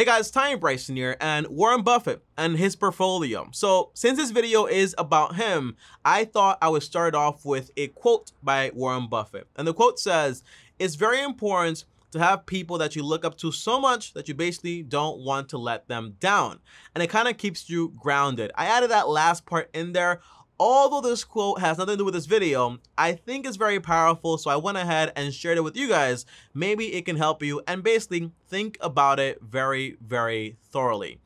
Hey guys, Tiny Bryson here and Warren Buffett and his portfolio. So since this video is about him, I thought I would start off with a quote by Warren Buffett. And the quote says, it's very important to have people that you look up to so much that you basically don't want to let them down. And it kind of keeps you grounded. I added that last part in there Although this quote has nothing to do with this video, I think it's very powerful, so I went ahead and shared it with you guys. Maybe it can help you and basically think about it very, very thoroughly.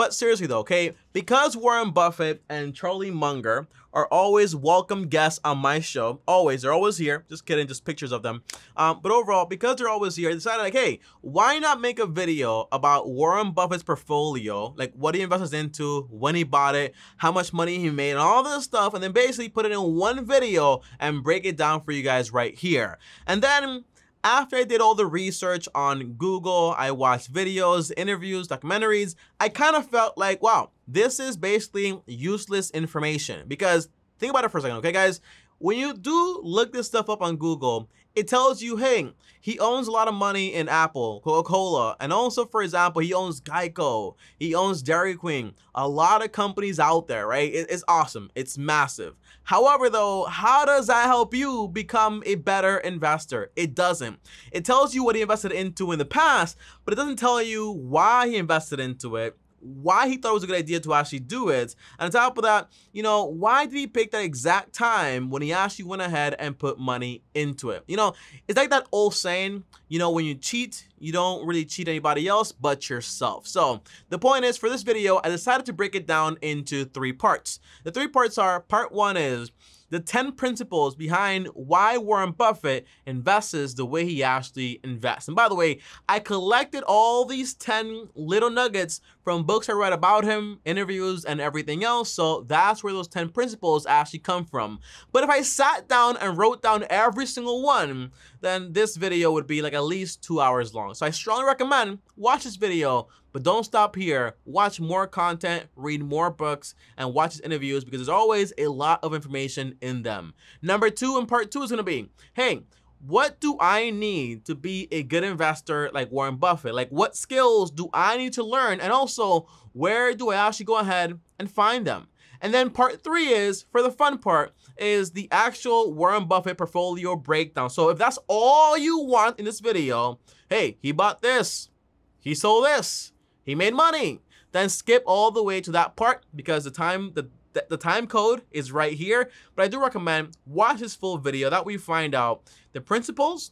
But seriously though, okay, because Warren Buffett and Charlie Munger are always welcome guests on my show, always, they're always here, just kidding, just pictures of them. Um, but overall, because they're always here, I decided like, hey, why not make a video about Warren Buffett's portfolio, like what he invests into, when he bought it, how much money he made, and all this stuff, and then basically put it in one video and break it down for you guys right here. And then after I did all the research on Google, I watched videos, interviews, documentaries, I kind of felt like, wow, this is basically useless information because think about it for a second, okay guys? When you do look this stuff up on Google, it tells you, hey, he owns a lot of money in Apple, Coca-Cola, and also, for example, he owns Geico, he owns Dairy Queen, a lot of companies out there, right? It's awesome. It's massive. However, though, how does that help you become a better investor? It doesn't. It tells you what he invested into in the past, but it doesn't tell you why he invested into it, why he thought it was a good idea to actually do it. And on top of that, you know, why did he pick that exact time when he actually went ahead and put money into it? You know, it's like that old saying, you know, when you cheat, you don't really cheat anybody else but yourself. So the point is for this video, I decided to break it down into three parts. The three parts are part one is the 10 principles behind why Warren Buffett invests the way he actually invests. And by the way, I collected all these 10 little nuggets from books I read about him, interviews, and everything else. So that's where those 10 principles actually come from. But if I sat down and wrote down every single one, then this video would be like at least two hours long. So I strongly recommend watch this video, but don't stop here. Watch more content, read more books, and watch his interviews because there's always a lot of information in them. Number two in part two is gonna be, hey, what do I need to be a good investor like Warren Buffett? Like what skills do I need to learn? And also, where do I actually go ahead and find them? And then part three is, for the fun part, is the actual Warren Buffett portfolio breakdown. So if that's all you want in this video, hey, he bought this, he sold this, he made money, then skip all the way to that part because the time, the the time code is right here, but I do recommend watch this full video. That way you find out the principles,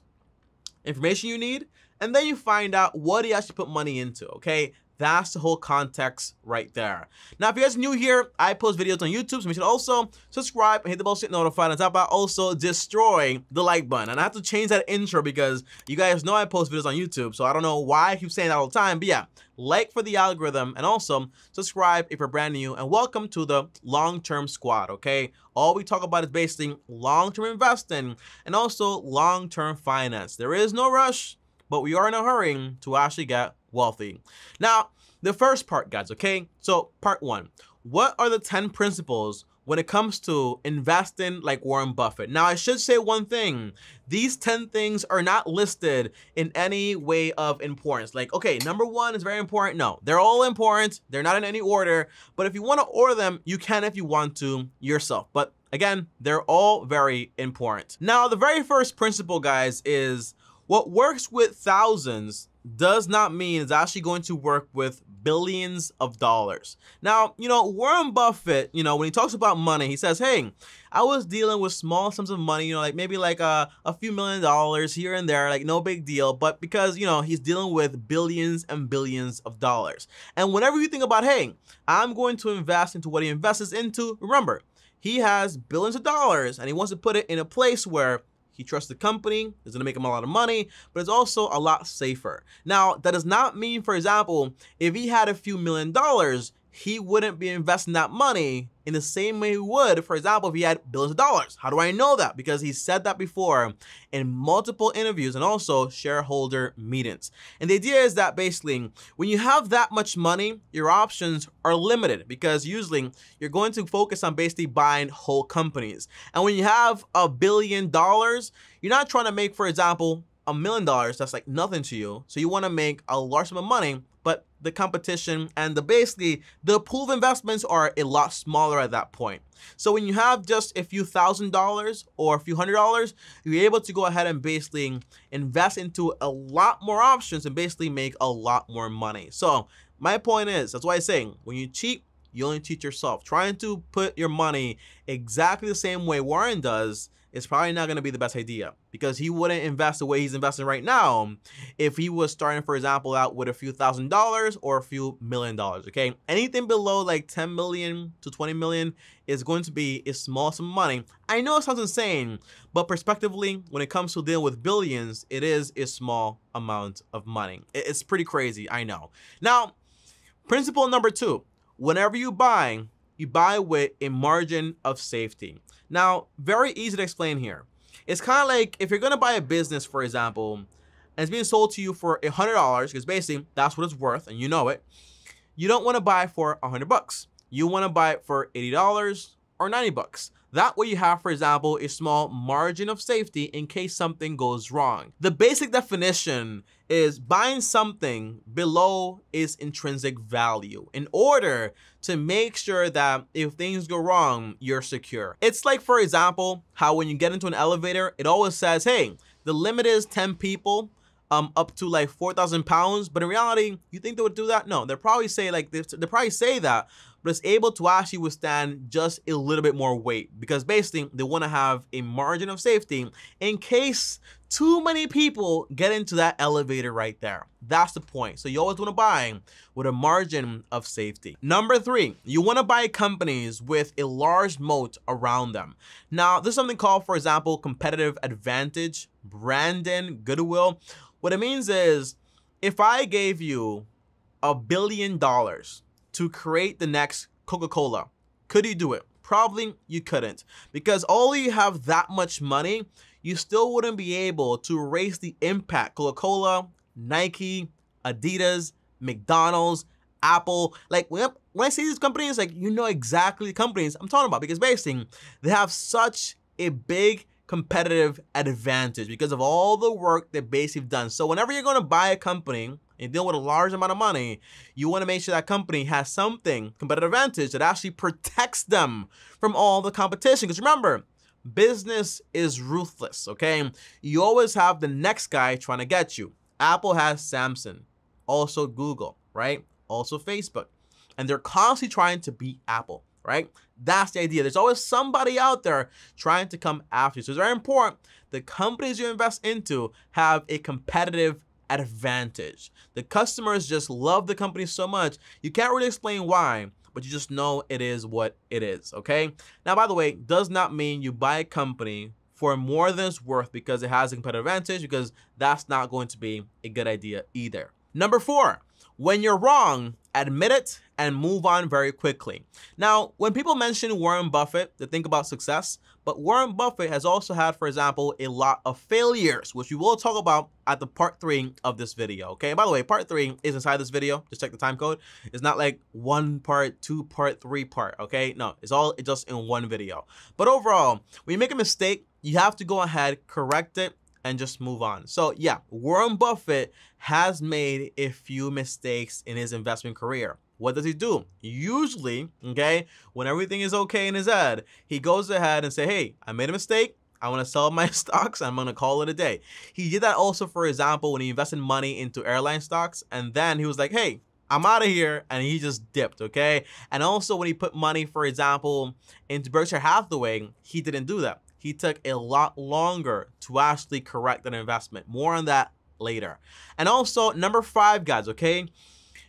information you need, and then you find out what he actually put money into, okay? That's the whole context right there. Now, if you guys new here, I post videos on YouTube, so you should also subscribe and hit the bell to get notified. On top about also destroying the like button. And I have to change that intro because you guys know I post videos on YouTube, so I don't know why I keep saying that all the time. But yeah, like for the algorithm, and also subscribe if you're brand new, and welcome to the long-term squad, okay? All we talk about is basically long-term investing and also long-term finance. There is no rush, but we are in a hurry to actually get wealthy. Now, the first part, guys, okay? So, part one What are the 10 principles when it comes to investing like Warren Buffett? Now, I should say one thing these 10 things are not listed in any way of importance. Like, okay, number one is very important. No, they're all important, they're not in any order. But if you want to order them, you can if you want to yourself. But again, they're all very important. Now, the very first principle, guys, is what works with thousands does not mean it's actually going to work with billions of dollars. Now, you know, Warren Buffett, you know, when he talks about money, he says, hey, I was dealing with small sums of money, you know, like maybe like a, uh, a few million dollars here and there, like no big deal. But because, you know, he's dealing with billions and billions of dollars. And whenever you think about, hey, I'm going to invest into what he invests into, remember, he has billions of dollars and he wants to put it in a place where he trusts the company, it's gonna make him a lot of money, but it's also a lot safer. Now, that does not mean, for example, if he had a few million dollars, he wouldn't be investing that money in the same way he would, for example, if he had billions of dollars. How do I know that? Because he said that before in multiple interviews and also shareholder meetings. And the idea is that basically, when you have that much money, your options are limited because usually you're going to focus on basically buying whole companies. And when you have a billion dollars, you're not trying to make, for example, a million dollars, that's like nothing to you. So you want to make a large amount of money the competition and the basically the pool of investments are a lot smaller at that point. So when you have just a few thousand dollars or a few hundred dollars, you're able to go ahead and basically invest into a lot more options and basically make a lot more money. So my point is, that's why I'm saying when you cheat, you only cheat yourself. Trying to put your money exactly the same way Warren does it's probably not going to be the best idea because he wouldn't invest the way he's investing right now if he was starting, for example, out with a few thousand dollars or a few million dollars. Okay. Anything below like 10 million to 20 million is going to be a small sum of money. I know it sounds insane, but prospectively, when it comes to dealing with billions, it is a small amount of money. It's pretty crazy. I know. Now, principle number two whenever you buy, you buy with a margin of safety. Now, very easy to explain here. It's kind of like if you're gonna buy a business, for example, and it's being sold to you for a hundred dollars, because basically that's what it's worth, and you know it. You don't want to buy for a hundred bucks. You want to buy it for eighty dollars or ninety bucks. That way you have, for example, a small margin of safety in case something goes wrong. The basic definition is buying something below its intrinsic value in order to make sure that if things go wrong, you're secure. It's like, for example, how when you get into an elevator, it always says, hey, the limit is 10 people, um, up to like 4,000 pounds. But in reality, you think they would do that? No, they probably say like, they probably say that but it's able to actually withstand just a little bit more weight because basically they want to have a margin of safety in case too many people get into that elevator right there. That's the point. So you always want to buy with a margin of safety. Number three, you want to buy companies with a large moat around them. Now, there's something called, for example, competitive advantage, branding, goodwill. What it means is if I gave you a billion dollars to create the next Coca-Cola. Could you do it? Probably you couldn't because although you have that much money, you still wouldn't be able to erase the impact Coca-Cola, Nike, Adidas, McDonald's, Apple. Like when I see these companies, like you know exactly the companies I'm talking about because basically they have such a big competitive advantage because of all the work that basically done. So whenever you're gonna buy a company, and deal with a large amount of money, you want to make sure that company has something, competitive advantage that actually protects them from all the competition. Because remember, business is ruthless, okay? You always have the next guy trying to get you. Apple has Samsung, also Google, right? Also Facebook. And they're constantly trying to beat Apple, right? That's the idea. There's always somebody out there trying to come after you. So it's very important the companies you invest into have a competitive advantage. The customers just love the company so much, you can't really explain why, but you just know it is what it is, okay? Now, by the way, does not mean you buy a company for more than it's worth because it has a competitive advantage because that's not going to be a good idea either. Number four, when you're wrong, admit it, and move on very quickly. Now, when people mention Warren Buffett, they think about success, but Warren Buffett has also had, for example, a lot of failures, which we will talk about at the part three of this video, okay? And by the way, part three is inside this video, just check the time code. It's not like one part, two part, three part, okay? No, it's all just in one video. But overall, when you make a mistake, you have to go ahead, correct it, and just move on. So yeah, Warren Buffett has made a few mistakes in his investment career. What does he do? Usually, okay, when everything is okay in his head, he goes ahead and say, hey, I made a mistake. I want to sell my stocks. I'm going to call it a day. He did that also, for example, when he invested money into airline stocks. And then he was like, hey, I'm out of here. And he just dipped, okay? And also when he put money, for example, into Berkshire Hathaway, he didn't do that he took a lot longer to actually correct an investment. More on that later. And also, number five, guys, okay?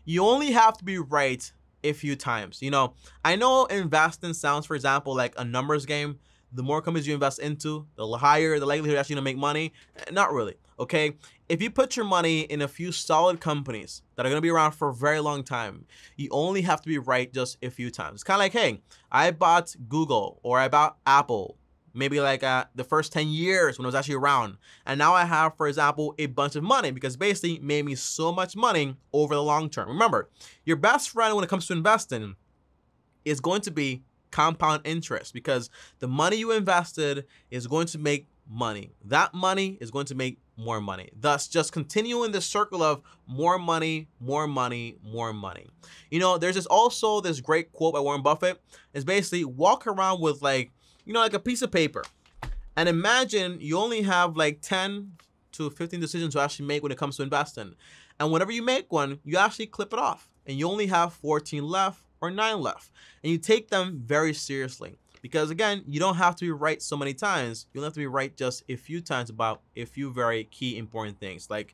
You only have to be right a few times. You know, I know investing sounds, for example, like a numbers game. The more companies you invest into, the higher the likelihood you're actually gonna make money. Eh, not really, okay? If you put your money in a few solid companies that are gonna be around for a very long time, you only have to be right just a few times. It's kinda like, hey, I bought Google or I bought Apple maybe like uh, the first 10 years when I was actually around. And now I have, for example, a bunch of money because basically made me so much money over the long term. Remember, your best friend when it comes to investing is going to be compound interest because the money you invested is going to make money. That money is going to make more money. Thus, just continuing the circle of more money, more money, more money. You know, there's this also this great quote by Warren Buffett. It's basically walk around with like you know, like a piece of paper. And imagine you only have like 10 to 15 decisions to actually make when it comes to investing. And whenever you make one, you actually clip it off and you only have 14 left or nine left. And you take them very seriously because again, you don't have to be right so many times. You will have to be right just a few times about a few very key important things like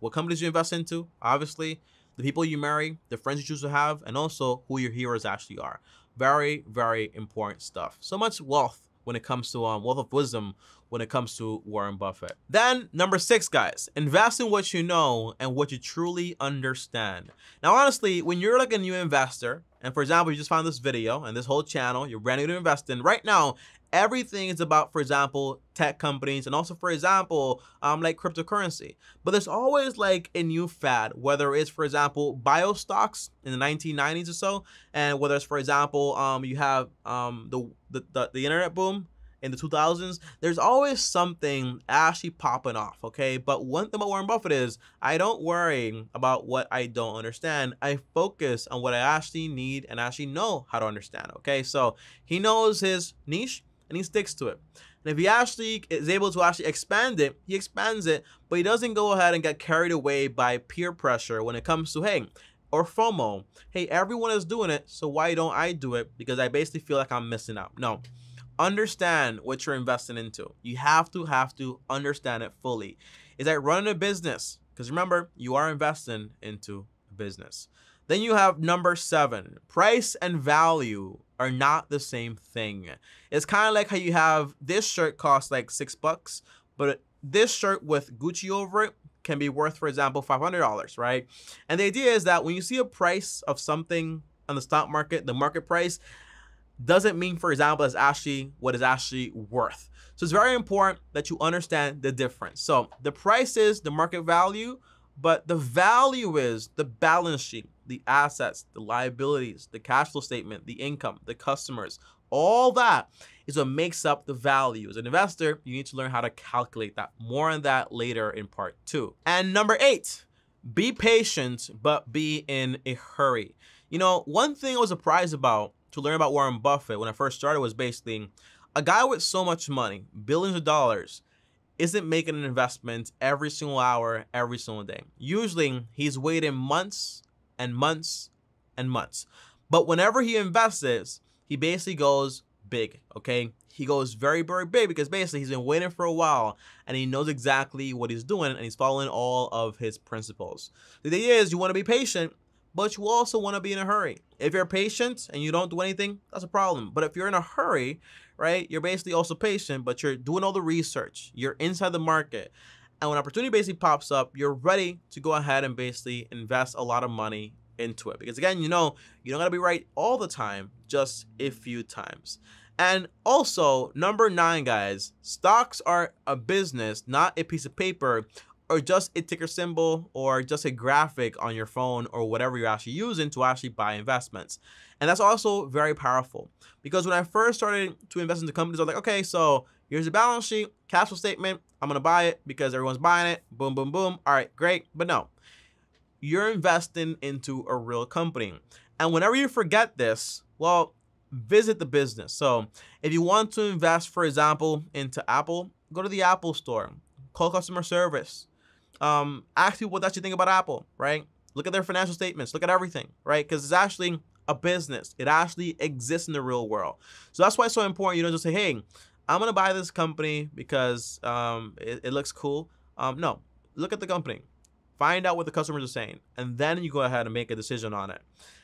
what companies you invest into, obviously, the people you marry, the friends you choose to have, and also who your heroes actually are. Very, very important stuff. So much wealth when it comes to um, wealth of wisdom when it comes to Warren Buffett. Then number six, guys, invest in what you know and what you truly understand. Now, honestly, when you're like a new investor, and for example, you just found this video and this whole channel, you're brand new to in right now, everything is about, for example, tech companies and also, for example, um, like cryptocurrency. But there's always like a new fad, whether it's, for example, bio stocks in the 1990s or so, and whether it's, for example, um, you have um, the, the, the, the internet boom in the 2000s, there's always something actually popping off, okay? But one thing about Warren Buffett is I don't worry about what I don't understand. I focus on what I actually need and actually know how to understand, okay? So he knows his niche and he sticks to it. And if he actually is able to actually expand it, he expands it, but he doesn't go ahead and get carried away by peer pressure when it comes to, hey, or FOMO. Hey, everyone is doing it, so why don't I do it? Because I basically feel like I'm missing out. No. Understand what you're investing into. You have to have to understand it fully. Is that running a business? Because remember, you are investing into a business. Then you have number seven, price and value are not the same thing. It's kind of like how you have this shirt costs like six bucks, but this shirt with Gucci over it can be worth, for example, $500, right? And the idea is that when you see a price of something on the stock market, the market price doesn't mean, for example, it's actually what is actually worth. So it's very important that you understand the difference. So the price is the market value, but the value is the balance sheet the assets, the liabilities, the cash flow statement, the income, the customers, all that is what makes up the value. As an investor, you need to learn how to calculate that. More on that later in part two. And number eight, be patient, but be in a hurry. You know, one thing I was surprised about to learn about Warren Buffett when I first started was basically a guy with so much money, billions of dollars, isn't making an investment every single hour, every single day. Usually, he's waiting months and months and months. But whenever he invests he basically goes big, okay? He goes very, very big because basically he's been waiting for a while and he knows exactly what he's doing and he's following all of his principles. The thing is, you want to be patient, but you also want to be in a hurry. If you're patient and you don't do anything, that's a problem. But if you're in a hurry, right, you're basically also patient, but you're doing all the research, you're inside the market, and when opportunity basically pops up, you're ready to go ahead and basically invest a lot of money into it. Because again, you know, you don't gotta be right all the time, just a few times. And also, number nine, guys, stocks are a business, not a piece of paper or just a ticker symbol or just a graphic on your phone or whatever you're actually using to actually buy investments. And that's also very powerful because when I first started to invest into companies, I was like, okay, so here's a balance sheet, cash flow statement. I'm going to buy it because everyone's buying it. Boom, boom, boom. All right, great. But no, you're investing into a real company. And whenever you forget this, well, visit the business. So if you want to invest, for example, into Apple, go to the Apple store, call customer service, um, ask people what actually think about Apple, right? Look at their financial statements, look at everything, right? Because it's actually a business. It actually exists in the real world. So that's why it's so important. You don't just say, hey, I'm going to buy this company because um, it, it, looks cool. Um, no, look at the company. Find out what the customers are saying. And then you go ahead and make a decision on it.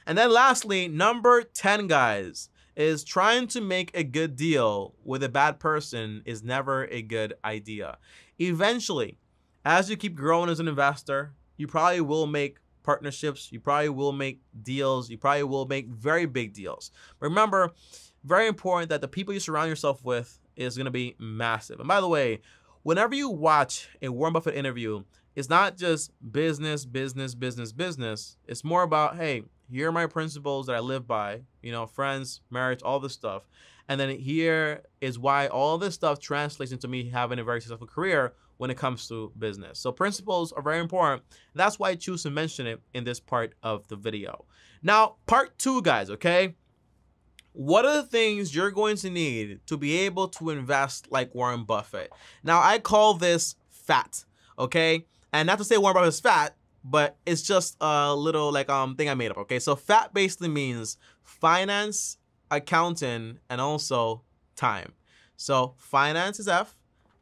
And then lastly, number 10, guys, is trying to make a good deal with a bad person is never a good idea. Eventually, as you keep growing as an investor, you probably will make partnerships, you probably will make deals, you probably will make very big deals. Remember, very important that the people you surround yourself with is going to be massive. And by the way, whenever you watch a Warren Buffett interview, it's not just business, business, business, business. It's more about, hey, here are my principles that I live by, you know, friends, marriage, all this stuff. And then here is why all this stuff translates into me having a very successful career when it comes to business. So principles are very important. That's why I choose to mention it in this part of the video. Now, part two, guys, okay? What are the things you're going to need to be able to invest like Warren Buffett? Now, I call this fat, okay? And not to say Warren Buffett's fat, but it's just a little like um thing I made up, okay? So fat basically means finance, accounting, and also time. So finance is F,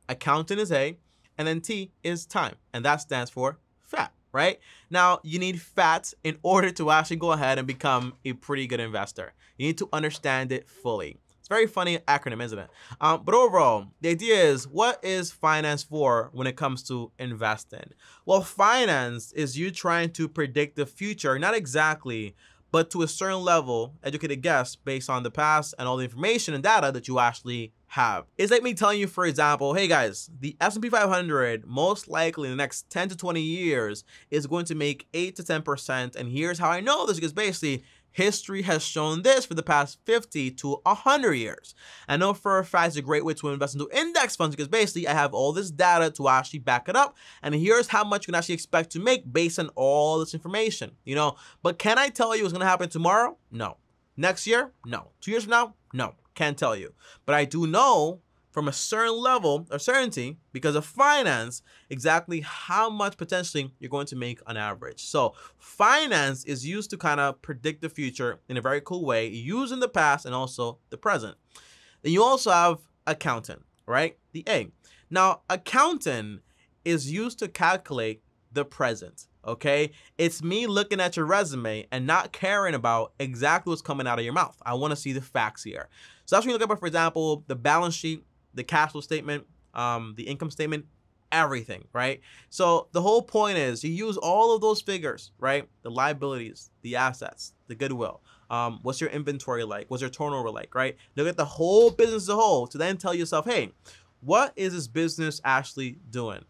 accounting is A, and then T is time, and that stands for fat, right? Now, you need fat in order to actually go ahead and become a pretty good investor. You need to understand it fully. It's very funny acronym, isn't it? Um, but overall, the idea is what is finance for when it comes to investing? Well, finance is you trying to predict the future, not exactly, but to a certain level, educated guess based on the past and all the information and data that you actually have. It's like me telling you, for example, hey guys, the S&P 500 most likely in the next 10 to 20 years is going to make 8 to 10%. And here's how I know this, because basically history has shown this for the past 50 to 100 years. I know for a fact it's a great way to invest into index funds because basically I have all this data to actually back it up. And here's how much you can actually expect to make based on all this information, you know. But can I tell you what's going to happen tomorrow? No. Next year? No. Two years from now? No. Can't tell you. But I do know from a certain level of certainty because of finance exactly how much potentially you're going to make on average. So finance is used to kind of predict the future in a very cool way, using the past and also the present. Then you also have accountant, right? The A. Now, accountant is used to calculate the present okay? It's me looking at your resume and not caring about exactly what's coming out of your mouth. I wanna see the facts here. So that's when you look but for example, the balance sheet, the cash flow statement, um, the income statement, everything, right? So the whole point is you use all of those figures, right? The liabilities, the assets, the goodwill. Um, what's your inventory like? What's your turnover like, right? Look at the whole business as a whole to then tell yourself, hey, what is this business actually doing?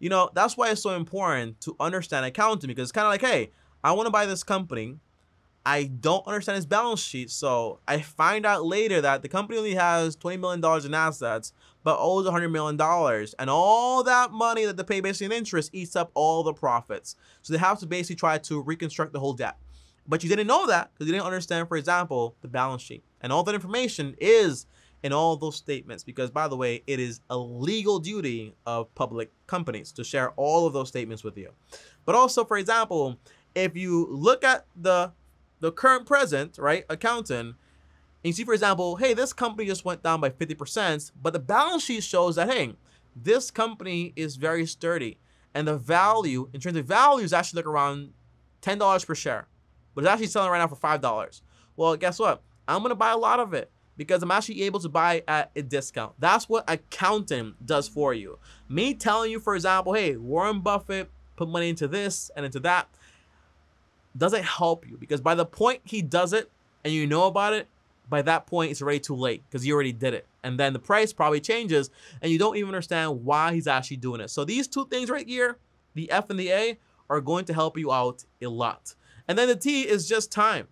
You know, that's why it's so important to understand accounting because it's kind of like, hey, I want to buy this company. I don't understand its balance sheet. So I find out later that the company only has $20 million in assets, but owes $100 million. And all that money that they pay basically in interest eats up all the profits. So they have to basically try to reconstruct the whole debt. But you didn't know that because you didn't understand, for example, the balance sheet. And all that information is in all those statements because by the way it is a legal duty of public companies to share all of those statements with you but also for example if you look at the the current present right accountant and you see for example hey this company just went down by 50% but the balance sheet shows that hey this company is very sturdy and the value in terms of value is actually like around $10 per share but it's actually selling right now for $5 well guess what i'm going to buy a lot of it because I'm actually able to buy at a discount. That's what accounting does for you. Me telling you, for example, hey, Warren Buffett put money into this and into that doesn't help you because by the point he does it and you know about it, by that point it's already too late because you already did it. And then the price probably changes and you don't even understand why he's actually doing it. So these two things right here, the F and the A, are going to help you out a lot. And then the T is just time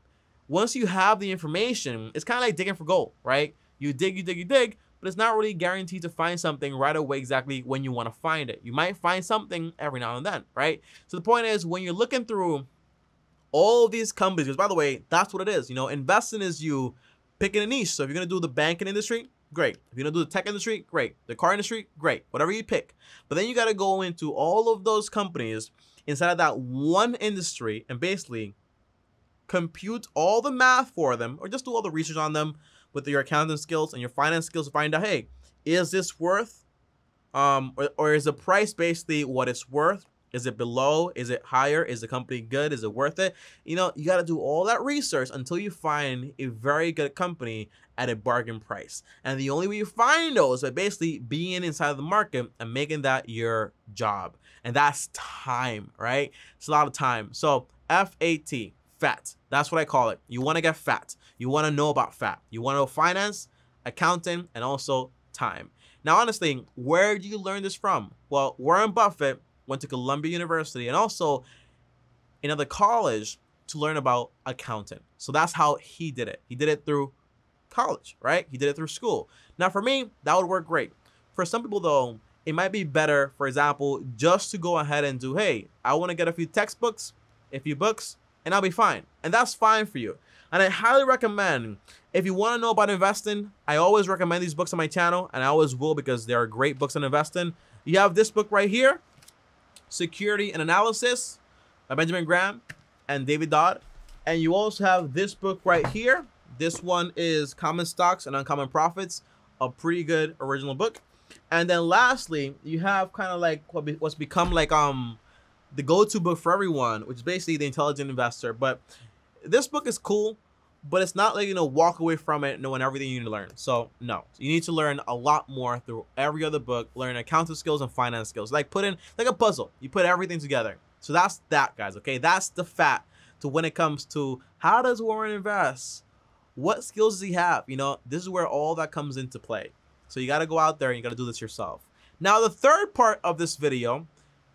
once you have the information, it's kind of like digging for gold, right? You dig, you dig, you dig, but it's not really guaranteed to find something right away exactly when you want to find it. You might find something every now and then, right? So the point is when you're looking through all these companies, because by the way, that's what it is. You know, investing is you picking a niche. So if you're going to do the banking industry, great. If you're going to do the tech industry, great. The car industry, great. Whatever you pick. But then you got to go into all of those companies inside of that one industry and basically compute all the math for them, or just do all the research on them with your accounting skills and your finance skills to find out, hey, is this worth, um, or, or is the price basically what it's worth? Is it below? Is it higher? Is the company good? Is it worth it? You know, you got to do all that research until you find a very good company at a bargain price. And the only way you find those is basically being inside of the market and making that your job. And that's time, right? It's a lot of time. So FAT, fat. That's what I call it. You want to get fat. You want to know about fat. You want to know finance, accounting, and also time. Now, honestly, where do you learn this from? Well, Warren Buffett went to Columbia University and also another college to learn about accounting. So that's how he did it. He did it through college, right? He did it through school. Now, for me, that would work great. For some people, though, it might be better, for example, just to go ahead and do, hey, I want to get a few textbooks, a few books, and I'll be fine. And that's fine for you. And I highly recommend, if you want to know about investing, I always recommend these books on my channel, and I always will because they are great books on investing. You have this book right here, Security and Analysis by Benjamin Graham and David Dodd. And you also have this book right here. This one is Common Stocks and Uncommon Profits, a pretty good original book. And then lastly, you have kind of like what's become like um the go-to book for everyone, which is basically the intelligent investor. But this book is cool, but it's not like you know walk away from it knowing everything you need to learn. So no, you need to learn a lot more through every other book. Learn accounting skills and finance skills. Like put in like a puzzle. You put everything together. So that's that, guys. Okay, that's the fat to when it comes to how does Warren invest? What skills does he have? You know, this is where all that comes into play. So you got to go out there and you got to do this yourself. Now, the third part of this video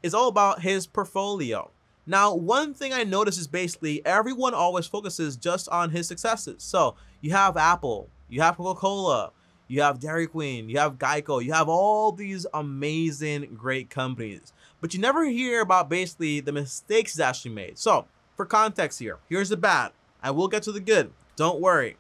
is all about his portfolio. Now, one thing I notice is basically everyone always focuses just on his successes. So you have Apple, you have Coca-Cola, you have Dairy Queen, you have Geico, you have all these amazing, great companies. But you never hear about basically the mistakes he's actually made. So for context here, here's the bad. I will get to the good. Don't worry.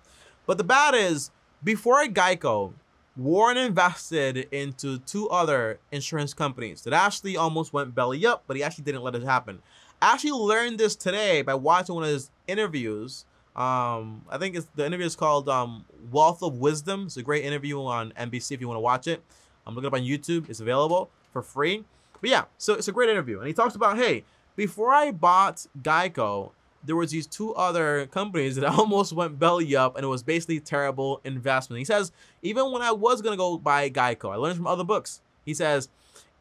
But the bad is before at Geico, Warren invested into two other insurance companies that actually almost went belly up, but he actually didn't let it happen. I actually learned this today by watching one of his interviews. Um, I think it's, the interview is called um, Wealth of Wisdom. It's a great interview on NBC if you want to watch it. I'm looking up on YouTube. It's available for free. But yeah, so it's a great interview. And he talks about, hey, before I bought Geico, there was these two other companies that almost went belly up and it was basically terrible investment. He says, even when I was going to go buy Geico, I learned from other books. He says,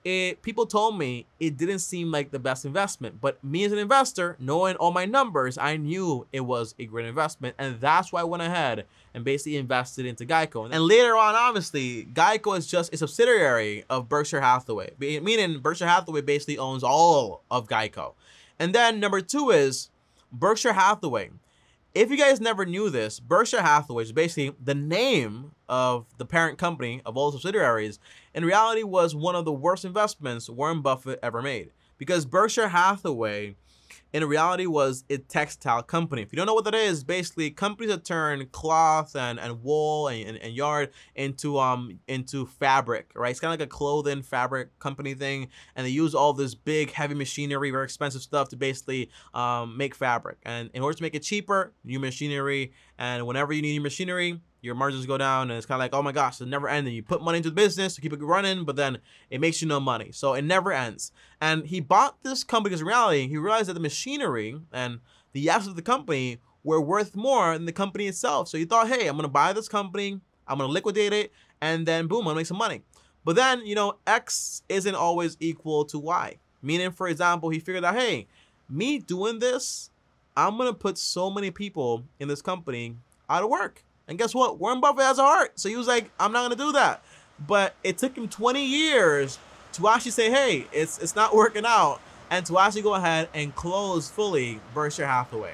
it, people told me it didn't seem like the best investment, but me as an investor, knowing all my numbers, I knew it was a great investment. And that's why I went ahead and basically invested into Geico. And later on, obviously, Geico is just a subsidiary of Berkshire Hathaway, meaning Berkshire Hathaway basically owns all of Geico. And then number two is Berkshire Hathaway. If you guys never knew this, Berkshire Hathaway is basically the name of the parent company of all the subsidiaries. In reality, was one of the worst investments Warren Buffett ever made because Berkshire Hathaway in reality was a textile company. If you don't know what that is, basically companies that turn cloth and, and wool and, and, and yard into um into fabric, right? It's kind of like a clothing fabric company thing, and they use all this big heavy machinery, very expensive stuff to basically um, make fabric. And in order to make it cheaper, new machinery, and whenever you need new machinery, your margins go down and it's kind of like, oh my gosh, it never ends. And you put money into the business to keep it running, but then it makes you no money. So it never ends. And he bought this company because in reality, he realized that the machinery and the assets of the company were worth more than the company itself. So he thought, hey, I'm going to buy this company, I'm going to liquidate it, and then boom, I'm going to make some money. But then, you know, X isn't always equal to Y. Meaning, for example, he figured out, hey, me doing this, I'm going to put so many people in this company out of work and guess what? Warren Buffett has a heart. So he was like, I'm not gonna do that. But it took him 20 years to actually say, hey, it's it's not working out, and to actually go ahead and close fully Berkshire Hathaway.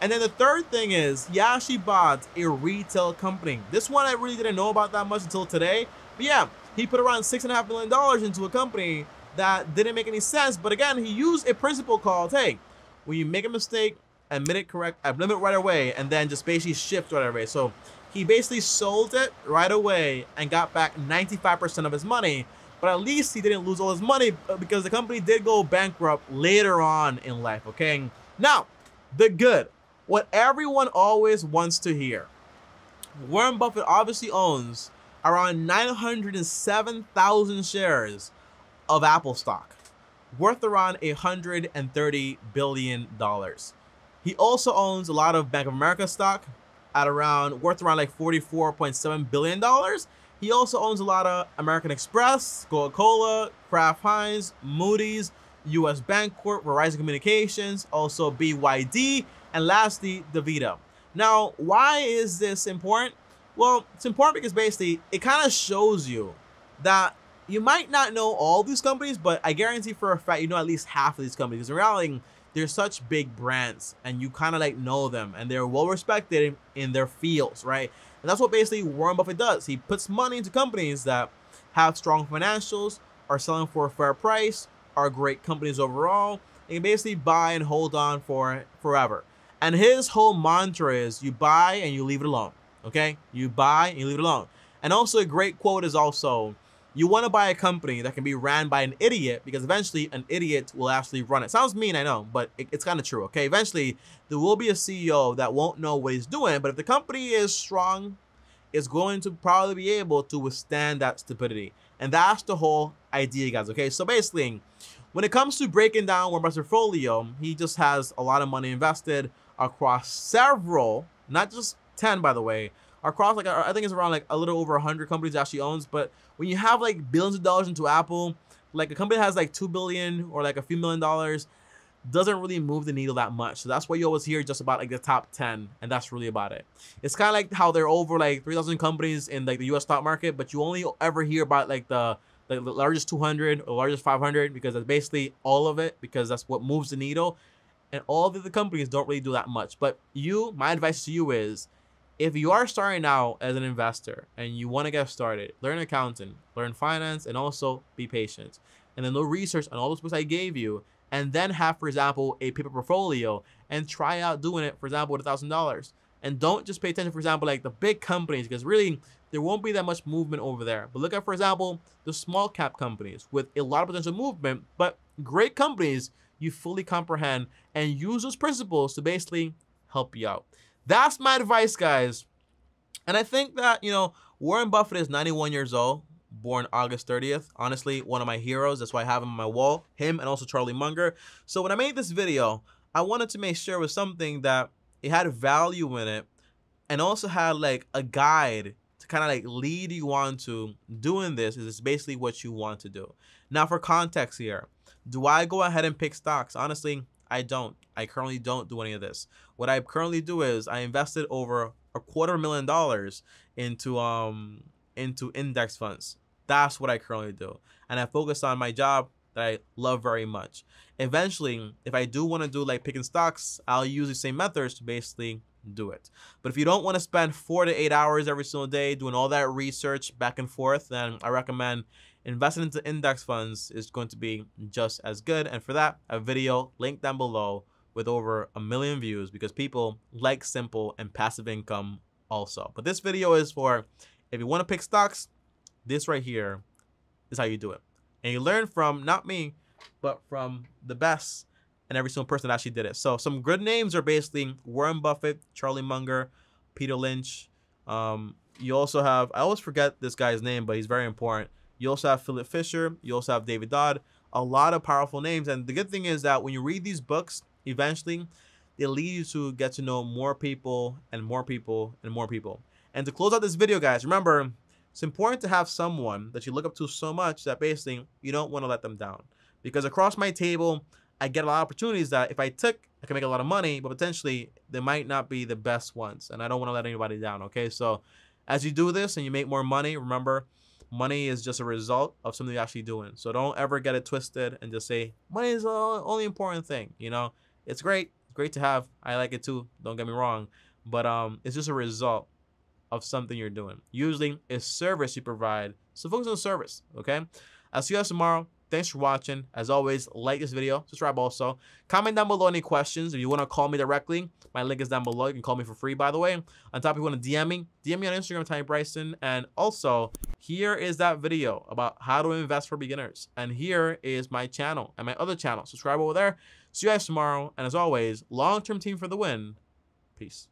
And then the third thing is he actually bought a retail company. This one I really didn't know about that much until today. But yeah, he put around six and a half million dollars into a company that didn't make any sense. But again, he used a principle called, hey, when you make a mistake, admit it correct, admit it right away, and then just basically shift right away. So he basically sold it right away and got back 95% of his money. But at least he didn't lose all his money uh, because the company did go bankrupt later on in life, okay? Now, the good, what everyone always wants to hear. Warren Buffett obviously owns around 907,000 shares of Apple stock, worth around $130 billion. He also owns a lot of Bank of America stock at around worth around like 44.7 billion dollars. He also owns a lot of American Express, Coca-Cola, Kraft Heinz, Moody's, US Bank Corp, Verizon Communications, also BYD, and lastly, DaVita. Now, why is this important? Well, it's important because basically it kind of shows you that you might not know all these companies, but I guarantee for a fact you know at least half of these companies. Because in reality, they're such big brands and you kind of like know them and they're well respected in their fields, right? And that's what basically Warren Buffett does. He puts money into companies that have strong financials, are selling for a fair price, are great companies overall, and you basically buy and hold on for forever. And his whole mantra is you buy and you leave it alone. Okay? You buy and you leave it alone. And also a great quote is also you want to buy a company that can be ran by an idiot because eventually an idiot will actually run it. Sounds mean, I know, but it, it's kind of true, okay? Eventually, there will be a CEO that won't know what he's doing, but if the company is strong, it's going to probably be able to withstand that stupidity. And that's the whole idea, guys, okay? So basically, when it comes to breaking down Warren Buffett's portfolio, he just has a lot of money invested across several, not just 10, by the way, across like I think it's around like a little over 100 companies that she owns. But when you have like billions of dollars into Apple, like a company has like two billion or like a few million dollars, doesn't really move the needle that much. So that's why you always hear just about like the top 10, and that's really about it. It's kind of like how there are over like 3,000 companies in like the U.S. stock market, but you only ever hear about like the like the largest 200 or largest 500 because that's basically all of it because that's what moves the needle and all the other companies don't really do that much. But you, my advice to you is if you are starting out as an investor and you want to get started, learn accounting, learn finance, and also be patient. And then do research on all those books I gave you, and then have, for example, a paper portfolio and try out doing it, for example, with $1,000. And don't just pay attention, for example, like the big companies, because really there won't be that much movement over there. But look at, for example, the small cap companies with a lot of potential movement, but great companies you fully comprehend and use those principles to basically help you out. That's my advice, guys. And I think that, you know, Warren Buffett is 91 years old, born August 30th. Honestly, one of my heroes. That's why I have him on my wall, him and also Charlie Munger. So when I made this video, I wanted to make sure it was something that it had value in it and also had like a guide to kind of like lead you on to doing this is it's basically what you want to do. Now for context here, do I go ahead and pick stocks? Honestly, I don't. I currently don't do any of this. What I currently do is I invested over a quarter million dollars into um into index funds. That's what I currently do. And I focus on my job that I love very much. Eventually, if I do want to do like picking stocks, I'll use the same methods to basically do it. But if you don't want to spend four to eight hours every single day doing all that research back and forth, then I recommend investing into index funds is going to be just as good. And for that, a video link down below with over a million views because people like simple and passive income also. But this video is for if you want to pick stocks, this right here is how you do it. And you learn from not me, but from the best and every single person that actually did it. So some good names are basically Warren Buffett, Charlie Munger, Peter Lynch. Um, you also have, I always forget this guy's name, but he's very important. You also have Philip Fisher. You also have David Dodd. A lot of powerful names. And the good thing is that when you read these books, eventually they lead you to get to know more people and more people and more people. And to close out this video, guys, remember, it's important to have someone that you look up to so much that basically you don't want to let them down. Because across my table, I get a lot of opportunities that if I took, I can make a lot of money, but potentially they might not be the best ones. And I don't want to let anybody down, okay? So as you do this and you make more money, remember, money is just a result of something you're actually doing. So don't ever get it twisted and just say, money is the only important thing, you know? It's great. great to have. I like it too. Don't get me wrong. But um, it's just a result of something you're doing. Usually it's service you provide. So focus on service, okay? I'll see you guys tomorrow. Thanks for watching. As always, like this video, subscribe also. Comment down below any questions. If you want to call me directly, my link is down below. You can call me for free, by the way. On top, if you want to DM me, DM me on Instagram, Tiny Bryson. And also, here is that video about how to invest for beginners. And here is my channel and my other channel. Subscribe over there. See you guys tomorrow. And as always, long term team for the win. Peace.